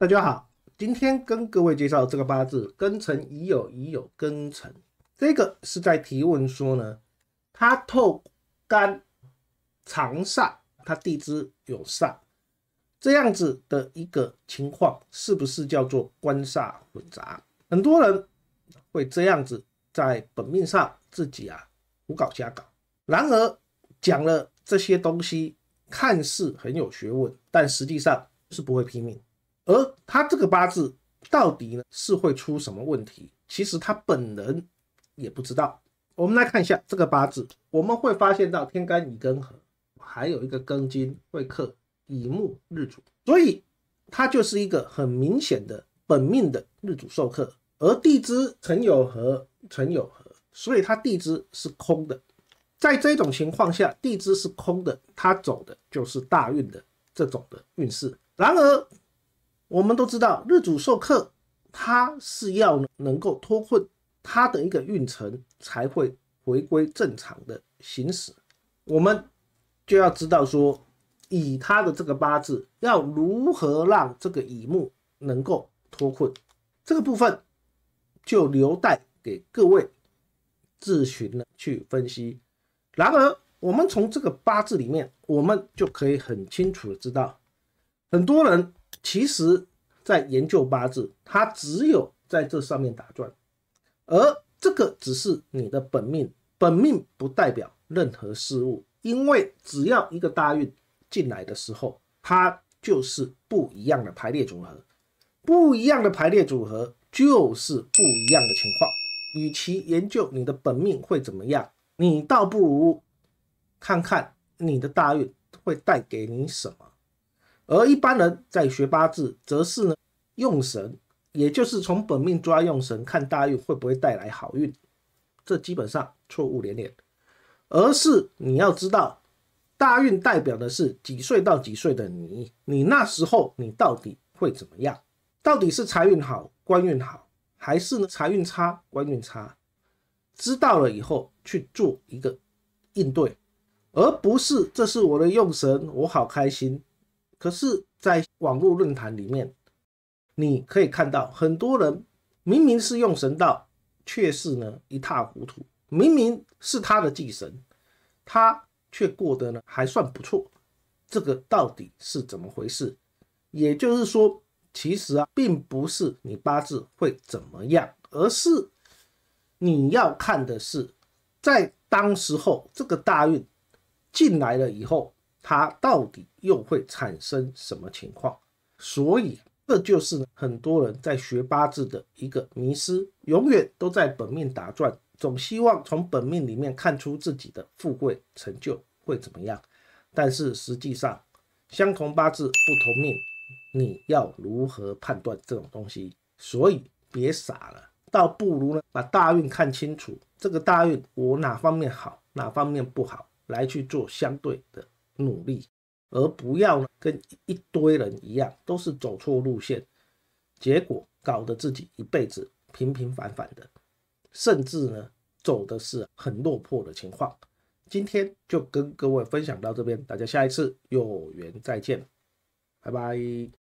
大家好，今天跟各位介绍这个八字庚辰乙酉乙酉庚辰，这个是在提问说呢，他透干长煞，他地支有煞，这样子的一个情况是不是叫做官煞混杂？很多人会这样子在本命上自己啊胡搞瞎搞，然而讲了这些东西，看似很有学问，但实际上是不会拼命。而他这个八字到底呢是会出什么问题？其实他本人也不知道。我们来看一下这个八字，我们会发现到天干乙庚合，还有一个庚金会克乙木日主，所以它就是一个很明显的本命的日主受克。而地支辰酉合，辰酉合，所以它地支是空的。在这种情况下，地支是空的，它走的就是大运的这种的运势。然而，我们都知道，日主受克，他是要能够脱困，他的一个运程才会回归正常的行驶。我们就要知道说，以他的这个八字，要如何让这个乙木能够脱困，这个部分就留待给各位咨询了去分析。然而，我们从这个八字里面，我们就可以很清楚的知道，很多人。其实，在研究八字，它只有在这上面打转，而这个只是你的本命，本命不代表任何事物，因为只要一个大运进来的时候，它就是不一样的排列组合，不一样的排列组合就是不一样的情况。与其研究你的本命会怎么样，你倒不如看看你的大运会带给你什么。而一般人在学八字，则是呢用神，也就是从本命抓用神，看大运会不会带来好运。这基本上错误连连。而是你要知道，大运代表的是几岁到几岁的你，你那时候你到底会怎么样？到底是财运好、官运好，还是呢财运差、官运差？知道了以后去做一个应对，而不是这是我的用神，我好开心。可是，在网络论坛里面，你可以看到很多人明明是用神道，却是呢一塌糊涂；明明是他的忌神，他却过得呢还算不错。这个到底是怎么回事？也就是说，其实啊，并不是你八字会怎么样，而是你要看的是，在当时候这个大运进来了以后。它到底又会产生什么情况？所以这就是很多人在学八字的一个迷失，永远都在本命打转，总希望从本命里面看出自己的富贵成就会怎么样。但是实际上，相同八字不同命，你要如何判断这种东西？所以别傻了，倒不如呢把大运看清楚，这个大运我哪方面好，哪方面不好，来去做相对的。努力，而不要呢跟一堆人一样，都是走错路线，结果搞得自己一辈子平平凡凡的，甚至呢走的是很落魄的情况。今天就跟各位分享到这边，大家下一次有缘再见，拜拜。